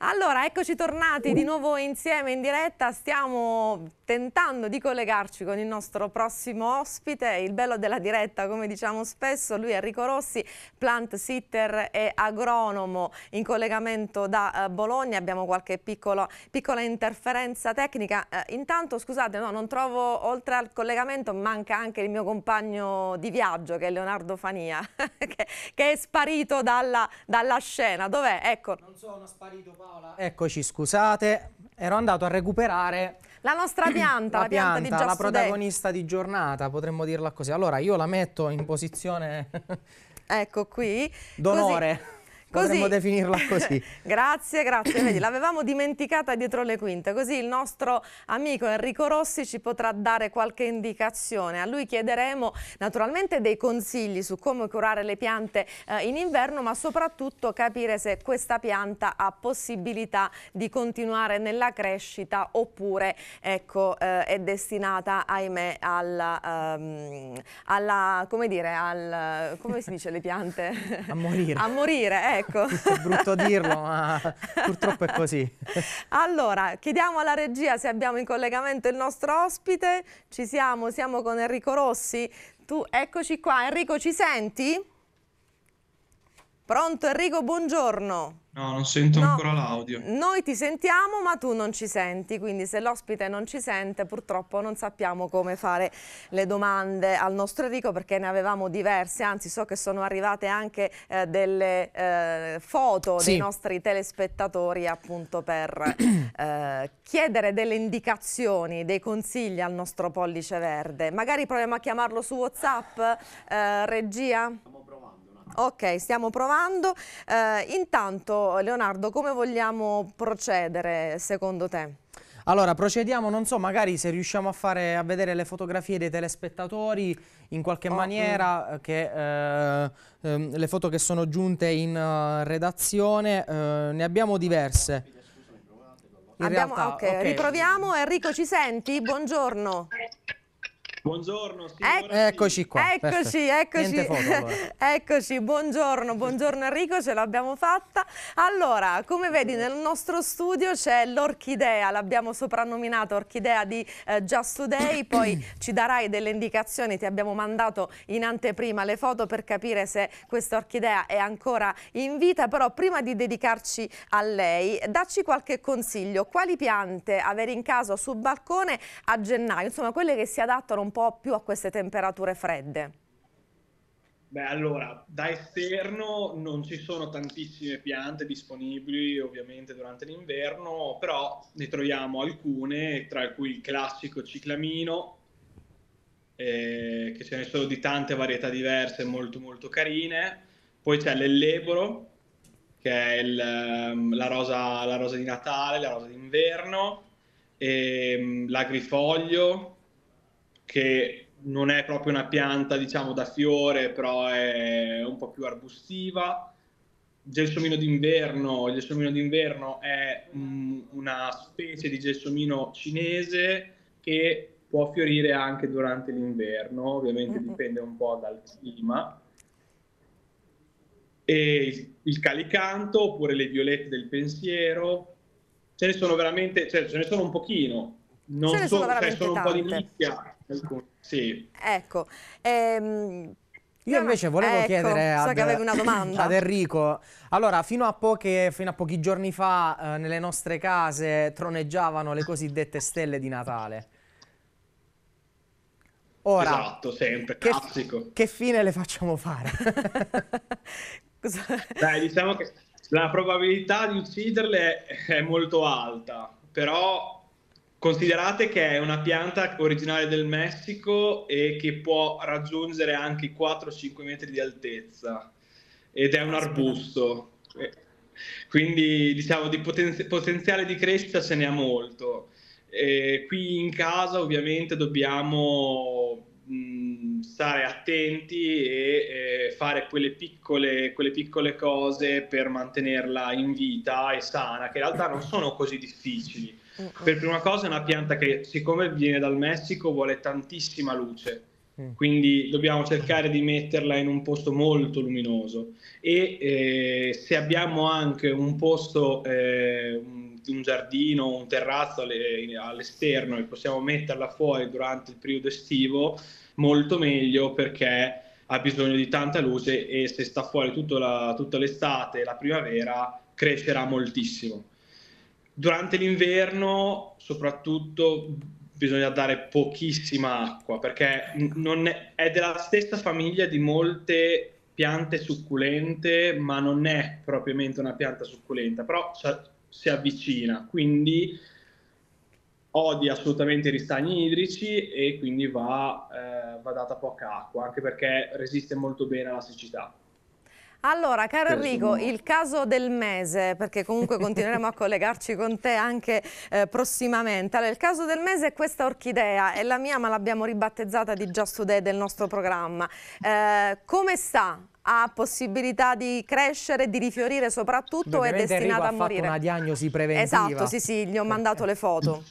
Allora, eccoci tornati di nuovo insieme in diretta, stiamo tentando di collegarci con il nostro prossimo ospite, il bello della diretta, come diciamo spesso, lui è Enrico Rossi, plant sitter e agronomo in collegamento da eh, Bologna, abbiamo qualche piccolo, piccola interferenza tecnica. Eh, intanto, scusate, no, non trovo, oltre al collegamento, manca anche il mio compagno di viaggio, che è Leonardo Fania, che, che, è sparito dalla, dalla scena. Dov'è? Ecco. Non sono sparito, Paolo. Paola. Eccoci, scusate, ero andato a recuperare la nostra pianta, la, la pianta, pianta la protagonista di giornata, potremmo dirla così. Allora, io la metto in posizione Ecco qui. D'onore. Così. Potremmo definirla così. grazie, grazie. Vedi, l'avevamo dimenticata dietro le quinte, così il nostro amico Enrico Rossi ci potrà dare qualche indicazione. A lui chiederemo naturalmente dei consigli su come curare le piante eh, in inverno, ma soprattutto capire se questa pianta ha possibilità di continuare nella crescita oppure ecco, eh, è destinata, ahimè, alla, ehm, alla, come dire, al, come si dice le piante? a morire. a morire, eh ecco. è brutto dirlo, ma purtroppo è così. allora, chiediamo alla regia se abbiamo in collegamento il nostro ospite. Ci siamo, siamo con Enrico Rossi. Tu, eccoci qua. Enrico, ci senti? Pronto Enrico, buongiorno. No, non sento no, ancora l'audio. Noi ti sentiamo ma tu non ci senti, quindi se l'ospite non ci sente purtroppo non sappiamo come fare le domande al nostro Enrico perché ne avevamo diverse, anzi so che sono arrivate anche eh, delle eh, foto sì. dei nostri telespettatori appunto per eh, chiedere delle indicazioni, dei consigli al nostro pollice verde. Magari proviamo a chiamarlo su Whatsapp, eh, regia? Stiamo provando. Ok, stiamo provando. Eh, intanto, Leonardo, come vogliamo procedere secondo te? Allora, procediamo, non so, magari se riusciamo a, fare, a vedere le fotografie dei telespettatori in qualche oh, maniera, mm. che, eh, eh, le foto che sono giunte in uh, redazione, eh, ne abbiamo diverse. Abbiamo, realtà, okay. Okay. riproviamo. Enrico, ci senti? Buongiorno. Buongiorno, signora. eccoci qua. Eccoci, eccoci. Foto, allora. eccoci, buongiorno, buongiorno Enrico, ce l'abbiamo fatta. Allora, come vedi nel nostro studio c'è l'orchidea, l'abbiamo soprannominata orchidea di eh, Just Today, poi ci darai delle indicazioni, ti abbiamo mandato in anteprima le foto per capire se questa orchidea è ancora in vita, però prima di dedicarci a lei, dacci qualche consiglio, quali piante avere in casa sul balcone a gennaio, insomma quelle che si adattano un un po' più a queste temperature fredde? Beh, allora, da esterno non ci sono tantissime piante disponibili ovviamente durante l'inverno, però ne troviamo alcune, tra cui il classico ciclamino, eh, che ce ne sono di tante varietà diverse, molto molto carine. Poi c'è l'elleboro, che è il, ehm, la, rosa, la rosa di Natale, la rosa d'inverno, e, ehm, l'agrifoglio, che non è proprio una pianta diciamo da fiore, però è un po' più arbustiva. Gelsomino d'inverno, il gelsomino d'inverno è un, mm, una specie di gelsomino cinese che può fiorire anche durante l'inverno, ovviamente dipende un po' dal clima. E il calicanto oppure le violette del pensiero, ce ne sono veramente, cioè, ce ne sono un pochino, non so, sono, sono, cioè, sono un po' di nicchia sì. Ecco. Ehm, io invece volevo ecco, chiedere so ad, ad, Enrico, allora fino a, poche, fino a pochi giorni fa eh, nelle nostre case troneggiavano le cosiddette stelle di Natale. Ora, esatto, sempre, che, classico. Che fine le facciamo fare? Dai, diciamo che la probabilità di ucciderle è molto alta, però Considerate che è una pianta originaria del Messico e che può raggiungere anche i 4-5 metri di altezza ed è un arbusto. Eh, quindi diciamo di poten- potenziale di crescita ce n'è molto. E qui in casa ovviamente dobbiamo mh, mm, stare attenti e, e fare quelle piccole, quelle piccole cose per mantenerla in vita e sana, che in realtà non sono così difficili per prima cosa è una pianta che siccome viene dal Messico vuole tantissima luce, mm. quindi dobbiamo cercare di metterla in un posto molto luminoso e eh, se abbiamo anche un posto, eh, un, un, giardino, un terrazzo alle, all'esterno e possiamo metterla fuori durante il periodo estivo, molto meglio perché ha bisogno di tanta luce e se sta fuori la, tutta l'estate e la primavera crescerà moltissimo durante l'inverno soprattutto bisogna dare pochissima acqua perché è, è, della stessa famiglia di molte piante succulente ma non è propriamente una pianta succulenta però si avvicina quindi odia assolutamente i ristagni idrici e quindi va, eh, va data poca acqua anche perché resiste molto bene alla siccità allora, caro Enrico, il caso del mese, perché comunque continueremo a collegarci con te anche eh, prossimamente. Allora, il caso del mese è questa orchidea, è la mia ma l'abbiamo ribattezzata di Just Today del nostro programma. Eh, come sta? ha possibilità di crescere, di rifiorire soprattutto Dove è destinata a morire. una diagnosi preventiva. Esatto, sì, sì, gli ho mandato le foto.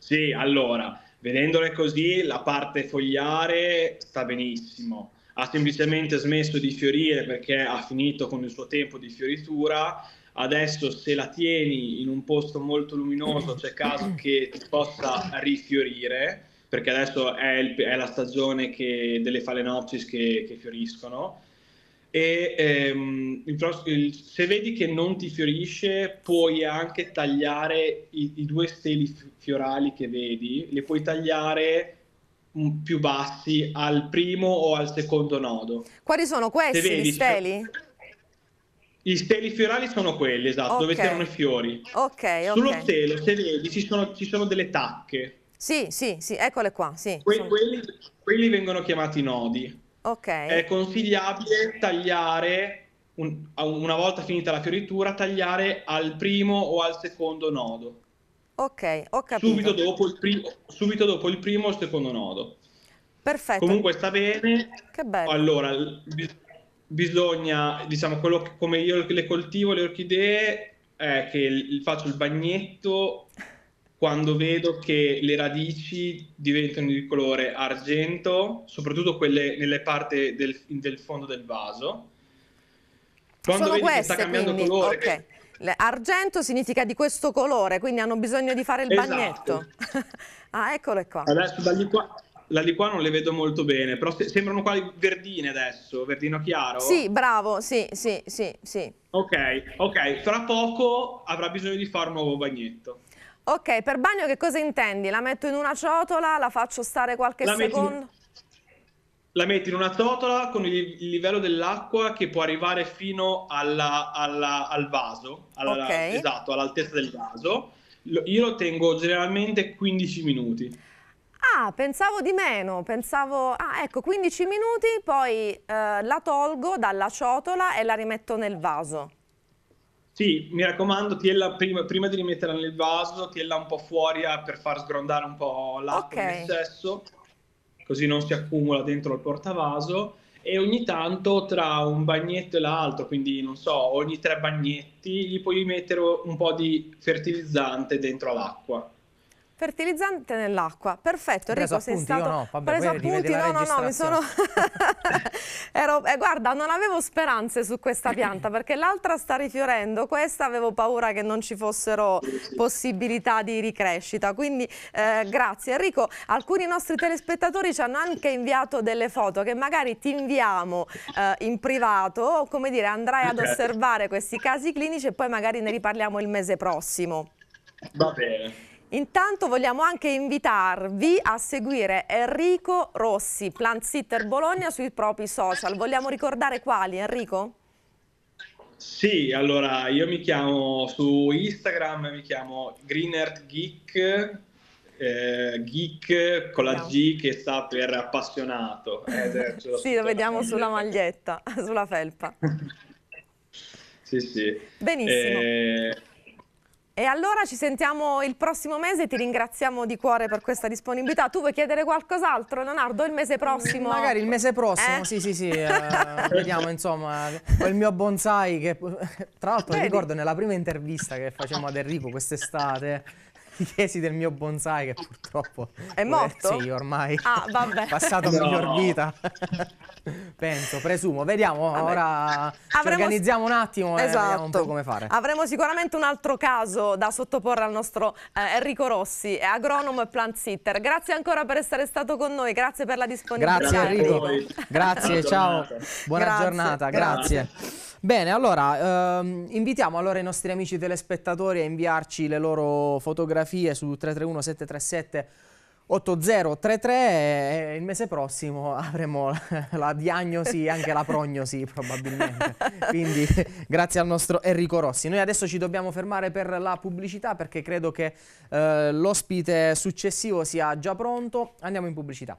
Sì, allora, vedendole così, la parte fogliare sta benissimo ha semplicemente smesso di fiorire perché ha finito con il suo tempo di fioritura. Adesso se la tieni in un posto molto luminoso c'è caso che possa rifiorire, perché adesso è, il, è la stagione che, delle phalaenopsis che, che fioriscono. E ehm, il, il, se vedi che non ti fiorisce, puoi anche tagliare i, i due steli fiorali che vedi, li puoi tagliare più bassi al primo o al secondo nodo. Quali sono questi, vedi, gli steli? Gli steli fiorali sono quelli, esatto, okay. dove c'erano i fiori. Ok, Sullo stelo, se vedi, ci sono, ci sono, delle tacche. Sì, sì, sì, eccole qua, sì. Que sono... quelli, quelli, vengono chiamati nodi. Ok. È consigliabile tagliare, un, una volta finita la fioritura, tagliare al primo o al secondo nodo. Ok, ho capito. Subito dopo il, primo, subito dopo il primo o il secondo nodo. Perfetto. Comunque sta bene. Che bello. Allora, bisogna, diciamo, quello che, come io le coltivo le orchidee, è che faccio il bagnetto quando vedo che le radici diventano di colore argento, soprattutto quelle nelle parti del, del fondo del vaso. Quando Sono vedi queste, che sta cambiando quindi, colore, okay. Argento significa di questo colore, quindi hanno bisogno di fare il esatto. bagnetto. ah, eccole qua. Adesso da lì qua, da lì qua non le vedo molto bene, però se, sembrano quasi verdine adesso, verdino chiaro. Sì, bravo, sì, sì, sì, sì. Ok, ok, fra poco avrà bisogno di fare un nuovo bagnetto. Ok, per bagno che cosa intendi? La metto in una ciotola, la faccio stare qualche la secondo? la metti in una totola con il, il livello dell'acqua che può arrivare fino alla, alla, al vaso, alla, okay. esatto, all'altezza del vaso. Io lo tengo generalmente 15 minuti. Ah, pensavo di meno, pensavo... Ah, ecco, 15 minuti, poi eh, la tolgo dalla ciotola e la rimetto nel vaso. Sì, mi raccomando, tiella prima, prima di rimetterla nel vaso, tiella un po' fuori eh, per far sgrondare un po' l'acqua okay. nel Ok così non si accumula dentro il portavaso e ogni tanto tra un bagnetto e l'altro, quindi non so, ogni tre bagnetti gli puoi mettere un po' di fertilizzante dentro l'acqua. Fertilizzante nell'acqua, perfetto Enrico, sei appunti, stato no. Vabbè, preso appunti, no no no, mi sono... Ero... eh, guarda, non avevo speranze su questa pianta perché l'altra sta rifiorendo, questa avevo paura che non ci fossero possibilità di ricrescita, quindi eh, grazie Enrico, alcuni nostri telespettatori ci hanno anche inviato delle foto che magari ti inviamo eh, in privato, come dire andrai ad osservare questi casi clinici e poi magari ne riparliamo il mese prossimo. Va bene. Intanto vogliamo anche invitarvi a seguire Enrico Rossi, Plant Sitter Bologna, sui propri social. Vogliamo ricordare quali, Enrico? Sì, allora io mi chiamo su Instagram, mi chiamo Greenert Geek, eh, geek con la G che sta per appassionato. Eh, sì, lo vediamo sulla maglietta, sulla felpa. sì, sì. Benissimo. Eh... E allora ci sentiamo il prossimo mese, ti ringraziamo di cuore per questa disponibilità. Tu vuoi chiedere qualcos'altro, Leonardo, il mese prossimo? Magari il mese prossimo, eh? sì sì sì, eh, vediamo insomma, ho il mio bonsai che tra l'altro ricordo nella prima intervista che facciamo ad Enrico quest'estate chiesi del mio bonsai che purtroppo è morto. Sì, ormai. Ah, vabbè. Passato no. miglior vita. Penso, presumo. Vediamo, vabbè. ora Avremo... organizziamo un attimo esatto. e vediamo un esatto. po' come fare. Avremo sicuramente un altro caso da sottoporre al nostro eh, Enrico Rossi, agronomo e plant sitter. Grazie ancora per essere stato con noi, grazie per la disponibilità. Grazie Enrico. Grazie, ciao. Buona grazie. giornata, grazie. grazie. Bene, allora ehm, invitiamo allora i nostri amici telespettatori a inviarci le loro fotografie su 331 737 8033 e il mese prossimo avremo la, diagnosi e anche la prognosi probabilmente, quindi grazie al nostro Enrico Rossi. Noi adesso ci dobbiamo fermare per la pubblicità perché credo che eh, l'ospite successivo sia già pronto, andiamo in pubblicità.